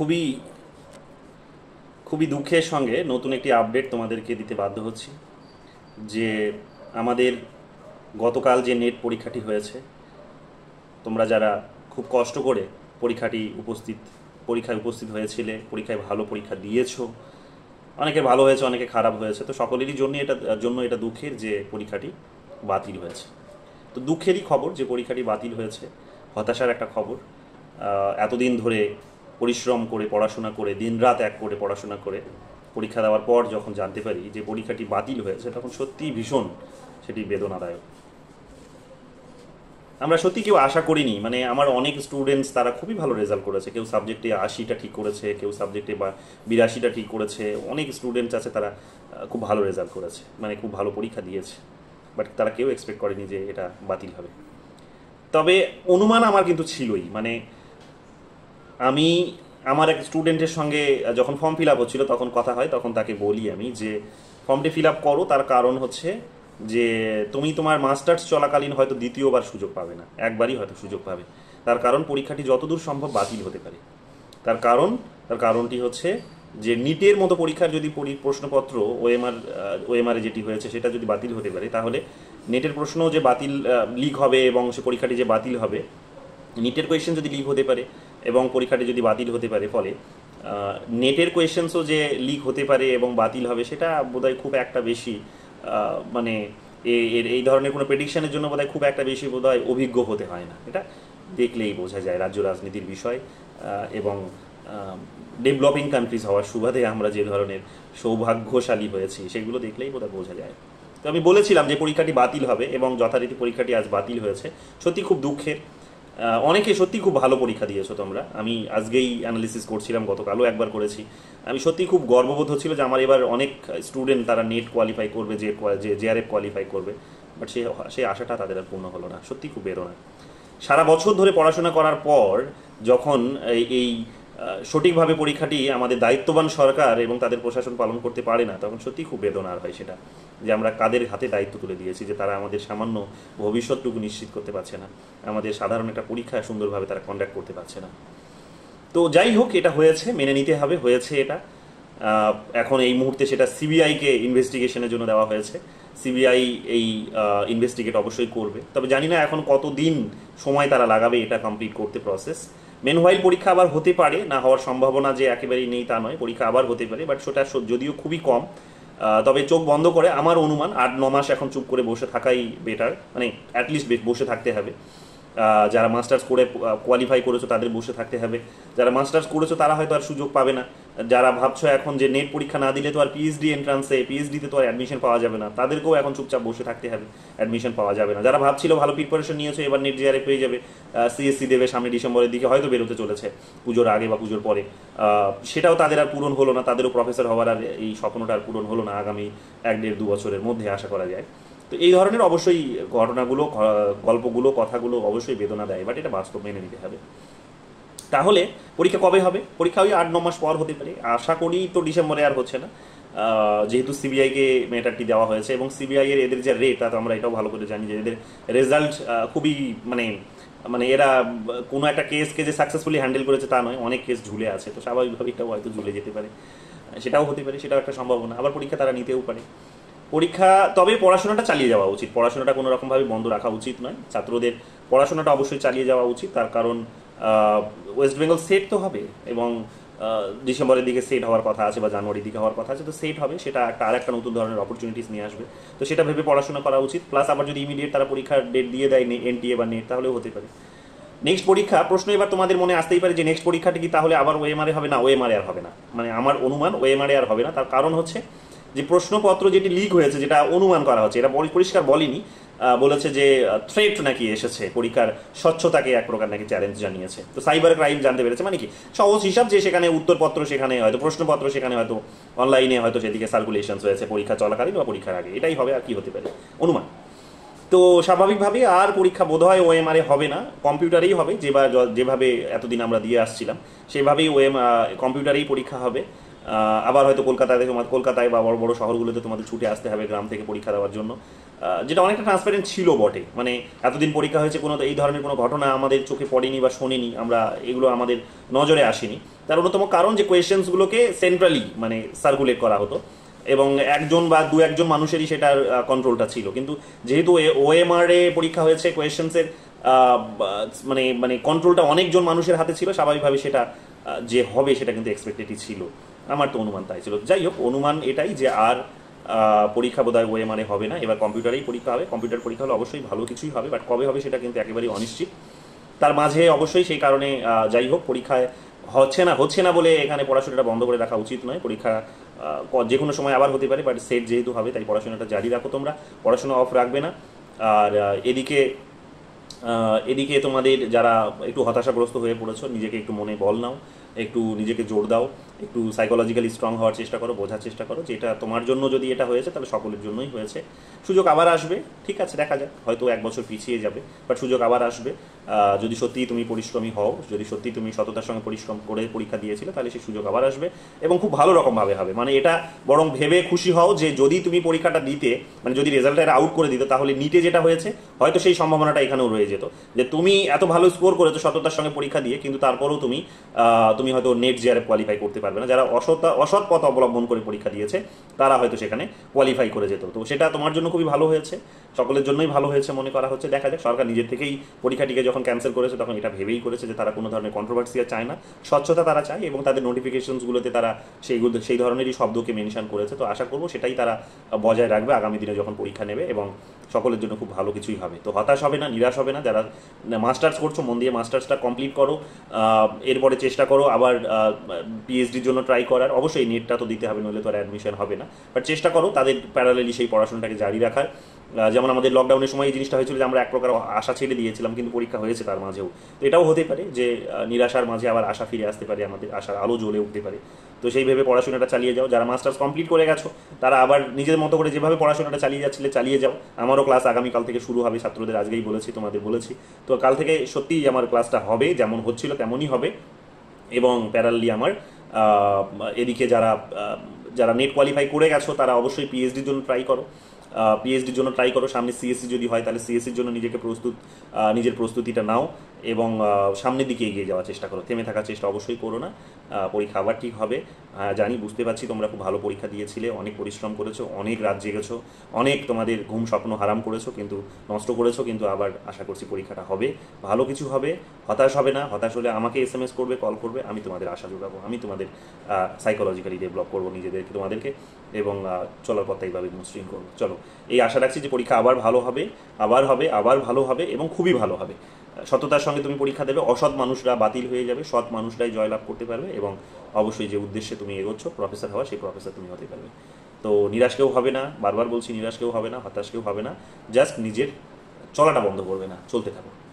খুবই খুবই দুঃখের সঙ্গে নতুন একটি আপডেট তোমাদেরকে দিতে বাধ্য হচ্ছি যে আমাদের গতকাল যে নেট পরীক্ষাটি হয়েছে তোমরা যারা খুব কষ্ট করে পরীক্ষাটি উপস্থিত পরীক্ষায় উপস্থিত হয়েছিলে পরীক্ষায় ভালো পরীক্ষা দিয়েছো অনেকে ভালো হয়েছে অনেকে খারাপ হয়েছে তো সকলেরই জন্য এটা জন্য এটা দুঃখের যে পরীক্ষাটি বাতিল হয়েছে তো দুঃখেরই খবর যে পরীক্ষাটি বাতিল হয়েছে হতাশার একটা খবর এতদিন ধরে পরিশ্রম করে পড়াশোনা করে দিন রাত এক করে পড়াশোনা করে পরীক্ষা দেওয়ার পর যখন জানতে পারি যে পরীক্ষাটি বাতিল হয়েছে তখন সত্যিই ভীষণ সেটি বেদনাদায়ক আমরা সত্যি কেউ আশা করিনি মানে আমার অনেক স্টুডেন্টস তারা খুবই ভালো রেজাল্ট করেছে কেউ সাবজেক্টে আশিটা ঠিক করেছে কেউ সাবজেক্টে বা বিরাশিটা ঠিক করেছে অনেক স্টুডেন্টস আছে তারা খুব ভালো রেজাল্ট করেছে মানে খুব ভালো পরীক্ষা দিয়েছে বাট তারা কেউ এক্সপেক্ট করেনি যে এটা বাতিল হবে তবে অনুমান আমার কিন্তু ছিলই মানে আমি আমার এক স্টুডেন্টের সঙ্গে যখন ফর্ম ফিল আপ হচ্ছিলো তখন কথা হয় তখন তাকে বলি আমি যে ফর্মটি ফিল আপ করো তার কারণ হচ্ছে যে তুমি তোমার মাস্টার্স চলাকালীন হয়তো দ্বিতীয়বার সুযোগ পাবে না একবারই হয়তো সুযোগ পাবে তার কারণ পরীক্ষাটি যতদূর সম্ভব বাতিল হতে পারে তার কারণ তার কারণটি হচ্ছে যে নিটের মতো পরীক্ষার যদি প্রশ্নপত্র ওএমআর ওএমআরে যেটি হয়েছে সেটা যদি বাতিল হতে পারে তাহলে নেটের প্রশ্ন যে বাতিল লিক হবে এবং সে পরীক্ষাটি যে বাতিল হবে নিটের কোয়েশ্চেন যদি লিক হতে পারে এবং পরীক্ষাটি যদি বাতিল হতে পারে ফলে নেটের কোয়েশ্চেন্সও যে লিক হতে পারে এবং বাতিল হবে সেটা বোধহয় খুব একটা বেশি মানে এর এই ধরনের কোনো প্রেডিকশানের জন্য বোধহয় খুব একটা বেশি বোধহয় অভিজ্ঞ হতে হয় না এটা দেখলেই বোঝা যায় রাজ্য রাজনীতির বিষয় এবং ডেভেলপিং কান্ট্রিজ হওয়ার সুবাদে আমরা যে ধরনের সৌভাগ্যশালী হয়েছি সেগুলো দেখলেই বোধহয় বোঝা যায় তো আমি বলেছিলাম যে পরীক্ষাটি বাতিল হবে এবং যথারীতি পরীক্ষাটি আজ বাতিল হয়েছে সত্যি খুব দুঃখের অনেকে সত্যি খুব ভালো পরীক্ষা দিয়েছো তোমরা আমি আজকেই অ্যানালিসিস করছিলাম গতকালও একবার করেছি আমি সত্যি খুব গর্ববোধ হচ্ছিল যে আমার এবার অনেক স্টুডেন্ট তারা নেট কোয়ালিফাই করবে যে যে জেআরএফ কোয়ালিফাই করবে বাট সে সেই আশাটা তাদের আর পূর্ণ হলো না সত্যি খুব বেরোনা সারা বছর ধরে পড়াশোনা করার পর যখন এই সঠিকভাবে পরীক্ষাটি আমাদের দায়িত্ববান সরকার এবং তাদের প্রশাসন পালন করতে পারে না তখন সত্যি খুব বেদনার হয় সেটা যে আমরা কাদের হাতে দায়িত্ব তুলে দিয়েছি যে তারা আমাদের সামান্য ভবিষ্যৎটুকু নিশ্চিত করতে পারছে না আমাদের সাধারণ একটা পরীক্ষা সুন্দরভাবে তারা কন্ডাক্ট করতে পারছে না তো যাই হোক এটা হয়েছে মেনে নিতে হবে হয়েছে এটা এখন এই মুহূর্তে সেটা সিবিআইকে ইনভেস্টিগেশনের জন্য দেওয়া হয়েছে সিবিআই এই ইনভেস্টিগেট অবশ্যই করবে তবে জানি না এখন কত দিন সময় তারা লাগাবে এটা কমপ্লিট করতে প্রসেস মেনওয়াইল পরীক্ষা আবার হতে পারে না হওয়ার সম্ভাবনা যে একেবারেই নেই তা নয় পরীক্ষা আবার হতে পারে বাট সেটা যদিও খুবই কম তবে চোখ বন্ধ করে আমার অনুমান আট ন মাস এখন চুপ করে বসে থাকাই বেটার মানে অ্যাটলিস্ট বসে থাকতে হবে যারা মাস্টার্স করে কোয়ালিফাই করেছো তাদের বসে থাকতে হবে যারা মাস্টার্স করেছো তারা হয়তো আর সুযোগ পাবে না যারা ভাবছো এখন যে নেট পরীক্ষা না দিলে তো আর পিএইচডি এন্ট্রান্সে পিএইচডিতে তো আর অ্যাডমিশন পাওয়া যাবে না তাদেরকেও এখন চুপচাপ বসে থাকতে হবে অ্যাডমিশন পাওয়া যাবে না যারা ভাবছিল ভালো প্রিপারেশন নিয়েছো এবার নেট জিআরএফ পেয়ে যাবে সিএসসি দেবে সামনে ডিসেম্বরের দিকে হয়তো বেরোতে চলেছে পুজোর আগে বা পুজোর পরে সেটাও তাদের আর পূরণ হলো না তাদেরও প্রফেসর হওয়ার আর এই স্বপ্নটা আর পূরণ হলো না আগামী এক দেড় দু বছরের মধ্যে আশা করা যায় তো এই ধরনের অবশ্যই ঘটনাগুলো গল্পগুলো কথাগুলো অবশ্যই বেদনা দেয় বাট এটা বাস্তব মেনে নিতে হবে তাহলে পরীক্ষা কবে হবে পরীক্ষা ওই আট ন মাস পর হতে পারে আশা করি তো ডিসেম্বরে আর হচ্ছে না যেহেতু সিবিআইকে ম্যাটারটি দেওয়া হয়েছে এবং সিবিআইয়ের এদের যে রেট তা তো আমরা এটাও ভালো করে জানি যে এদের রেজাল্ট খুবই মানে মানে এরা কোনো একটা কেসকে যে সাকসেসফুলি হ্যান্ডেল করেছে তা নয় অনেক কেস ঝুলে আছে তো স্বাভাবিকভাবে এটাও হয়তো ঝুলে যেতে পারে সেটাও হতে পারে সেটাও একটা সম্ভাবনা আবার পরীক্ষা তারা নিতেও পারে পরীক্ষা তবে পড়াশোনাটা চালিয়ে যাওয়া উচিত পড়াশোনাটা কোনো রকমভাবে বন্ধ রাখা উচিত নয় ছাত্রদের পড়াশোনাটা অবশ্যই চালিয়ে যাওয়া উচিত তার কারণ ওয়েস্ট বেঙ্গল সেট তো হবে এবং ডিসেম্বরের দিকে সেট হওয়ার কথা আছে বা জানুয়ারির দিকে হওয়ার কথা আছে তো সেট হবে সেটা একটা আর একটা নতুন ধরনের অপরচুনিটিস নিয়ে আসবে তো সেটা ভেবে পড়াশোনা করা উচিত প্লাস আবার যদি ইমিডিয়েট তারা পরীক্ষার ডেট দিয়ে দেয় এনটিএ বা নেট তাহলেও হতে পারে নেক্সট পরীক্ষা প্রশ্ন এবার তোমাদের মনে আসতেই পারে যে নেক্সট পরীক্ষাটা কি তাহলে আবার ওএমআরে হবে না ওএমআরে আর হবে না মানে আমার অনুমান ওএমআরে আর হবে না তার কারণ হচ্ছে যে প্রশ্নপত্র যেটি লিক হয়েছে যেটা অনুমান করা হচ্ছে এটা পরিষ্কার বলেনি বলেছে যে থ্রেট নাকি এসেছে পরীক্ষার স্বচ্ছতাকে এক প্রকার নাকি চ্যালেঞ্জ জানিয়েছে তো সাইবার ক্রাইম জানতে পেরেছে মানে কি সহজ হিসাব যে সেখানে উত্তরপত্র সেখানে হয়তো প্রশ্নপত্র সেখানে হয়তো অনলাইনে হয়তো সেদিকে সার্কুলেশন হয়েছে পরীক্ষা চলাকালীন বা পরীক্ষার আগে এটাই হবে আর কি হতে পারে অনুমান তো স্বাভাবিকভাবেই আর পরীক্ষা বোধহয় ওএমআরে হবে না কম্পিউটারেই হবে যেবার যেভাবে এতদিন আমরা দিয়ে আসছিলাম সেভাবেই ওএম কম্পিউটারেই পরীক্ষা হবে আবার হয়তো কলকাতায় দেখো কলকাতায় বা বড় বড় শহরগুলোতে তোমাদের ছুটে আসতে হবে গ্রাম থেকে পরীক্ষা দেওয়ার জন্য যেটা অনেকটা ট্রান্সপারেন্ট ছিল বটে মানে এতদিন পরীক্ষা হয়েছে কোনো এই ধরনের কোনো ঘটনা আমাদের চোখে পড়েনি বা শোনেনি আমরা এগুলো আমাদের নজরে আসেনি তার অন্যতম কারণ যে কোয়েশ্চেন্সগুলোকে সেন্ট্রালি মানে সার্কুলেট করা হতো এবং একজন বা দু একজন মানুষেরই সেটার কন্ট্রোলটা ছিল কিন্তু যেহেতু ওএমআর এ পরীক্ষা হয়েছে কোয়েশ্চেন্সের মানে মানে কন্ট্রোলটা অনেকজন মানুষের হাতে ছিল স্বাভাবিকভাবে সেটা যে হবে সেটা কিন্তু এক্সপেক্টেডই ছিল আমার তো অনুমান তাই ছিল যাই হোক অনুমান এটাই যে আর পরীক্ষা বোধহয় হয় মানে হবে না এবার কম্পিউটারেই পরীক্ষা হবে কম্পিউটার পরীক্ষা হলে অবশ্যই ভালো কিছুই হবে বাট কবে হবে সেটা কিন্তু একেবারেই অনিশ্চিত তার মাঝে অবশ্যই সেই কারণে যাই হোক পরীক্ষায় হচ্ছে না হচ্ছে না বলে এখানে পড়াশোনাটা বন্ধ করে রাখা উচিত নয় পরীক্ষা যে কোনো সময় আবার হতে পারে বাট সেট যেহেতু হবে তাই পড়াশোনাটা জারি রাখো তোমরা পড়াশোনা অফ রাখবে না আর এদিকে এদিকে তোমাদের যারা একটু হতাশাগ্রস্ত হয়ে পড়েছ নিজেকে একটু মনে বল নাও একটু নিজেকে জোর দাও একটু সাইকোলজিক্যালি স্ট্রং হওয়ার চেষ্টা করো বোঝার চেষ্টা করো যে এটা তোমার জন্য যদি এটা হয়েছে তাহলে সকলের জন্যই হয়েছে সুযোগ আবার আসবে ঠিক আছে দেখা যাক হয়তো এক বছর পিছিয়ে যাবে বাট সুযোগ আবার আসবে যদি সত্যিই তুমি পরিশ্রমী হও যদি সত্যি তুমি সততার সঙ্গে পরিশ্রম করে পরীক্ষা দিয়েছিলে তাহলে সেই সুযোগ আবার আসবে এবং খুব ভালো রকমভাবে হবে মানে এটা বরং ভেবে খুশি হও যে যদি তুমি পরীক্ষাটা দিতে মানে যদি রেজাল্টটা এটা আউট করে দিতে তাহলে নিটে যেটা হয়েছে হয়তো সেই সম্ভাবনাটা এখানেও রয়ে যেত যে তুমি এত ভালো স্কোর করেছো সততার সঙ্গে পরীক্ষা দিয়ে কিন্তু তারপরেও তুমি তুমি হয়তো নেট জিআরএফ কোয়ালিফাই করতে পারবে না যারা অসৎ অসৎ পথ অবলম্বন করে পরীক্ষা দিয়েছে তারা হয়তো সেখানে কোয়ালিফাই করে যেত তো সেটা তোমার জন্য খুবই ভালো হয়েছে সকলের জন্যই ভালো হয়েছে মনে করা হচ্ছে দেখা যাক সরকার নিজের থেকেই পরীক্ষাটিকে যখন ক্যান্সেল করেছে তখন এটা ভেবেই করেছে যে তারা কোনো ধরনের কন্ট্রোভার্সি চায় না স্বচ্ছতা তারা চায় এবং তাদের নোটিফিকেশনসগুলোতে তারা সেইগুলো সেই ধরনেরই শব্দকে মেনশন করেছে তো আশা করবো সেটাই তারা বজায় রাখবে আগামী দিনে যখন পরীক্ষা নেবে এবং সকলের জন্য খুব ভালো কিছুই হবে তো হতাশ হবে না নিরাশ হবে না যারা মাস্টার্স করছো মন দিয়ে মাস্টার্সটা কমপ্লিট করো এরপরে চেষ্টা করো আবার পিএইচডির জন্য ট্রাই করার অবশ্যই নেটটা তো দিতে হবে নইলে তো আর অ্যাডমিশন হবে না বাট চেষ্টা করো তাদের প্যারালেলি সেই পড়াশোনাটাকে জারি রাখার যেমন আমাদের লকডাউনের সময় এই জিনিসটা হয়েছিল যে আমরা এক প্রকার আশা ছেড়ে দিয়েছিলাম কিন্তু পরীক্ষা হয়েছে তার মাঝেও তো এটাও হতে পারে যে নিরাশার মাঝে আবার আশা ফিরে আসতে পারে আমাদের আশার আলো জ্বলে উঠতে পারে তো সেইভাবে পড়াশোনাটা চালিয়ে যাও যারা মাস্টার্স কমপ্লিট করে গেছো তারা আবার নিজের মতো করে যেভাবে পড়াশোনাটা চালিয়ে যাচ্ছিলে চালিয়ে যাও আমারও ক্লাস আগামীকাল থেকে শুরু হবে ছাত্রদের আজকেই বলেছি তোমাদের বলেছি তো কাল থেকে সত্যিই আমার ক্লাসটা হবে যেমন হচ্ছিল তেমনই হবে এবং প্যারালি আমার এদিকে যারা যারা নেট কোয়ালিফাই করে গেছো তারা অবশ্যই পিএইচডির জন্য ট্রাই করো পিএইচডির জন্য ট্রাই করো সামনে সিএসসি যদি হয় তাহলে সিএসসির জন্য নিজেকে প্রস্তুত নিজের প্রস্তুতিটা নাও এবং সামনের দিকে এগিয়ে যাওয়ার চেষ্টা করো থেমে থাকার চেষ্টা অবশ্যই করো না পরীক্ষা আবার ঠিক হবে জানি বুঝতে পারছি তোমরা খুব ভালো পরীক্ষা দিয়েছিলে অনেক পরিশ্রম করেছো অনেক রাত জেগেছো অনেক তোমাদের ঘুম স্বপ্ন হারাম করেছো কিন্তু নষ্ট করেছো কিন্তু আবার আশা করছি পরীক্ষাটা হবে ভালো কিছু হবে হতাশ হবে না হতাশ হলে আমাকে এস এম এস করবে কল করবে আমি তোমাদের আশা জোগাবো আমি তোমাদের সাইকোলজিক্যালি ডেভেলপ করবো নিজেদেরকে তোমাদেরকে এবং চলার পথে এইভাবে মসৃণ করবো চলো এই আশা রাখছি যে পরীক্ষা আবার ভালো হবে আবার হবে আবার ভালো হবে এবং খুবই ভালো হবে সততার সঙ্গে তুমি পরীক্ষা দেবে অসৎ মানুষরা বাতিল হয়ে যাবে সৎ মানুষরাই জয়লাভ করতে পারবে এবং অবশ্যই যে উদ্দেশ্যে তুমি এগোচ্ছ প্রফেসর হওয়া সেই প্রফেসর তুমি হতে পারবে তো নিরাশ কেউ হবে না বারবার বলছি নিরাশ কেউ হবে না হতাশ কেউ হবে না জাস্ট নিজের চলাটা বন্ধ করবে না চলতে থাকো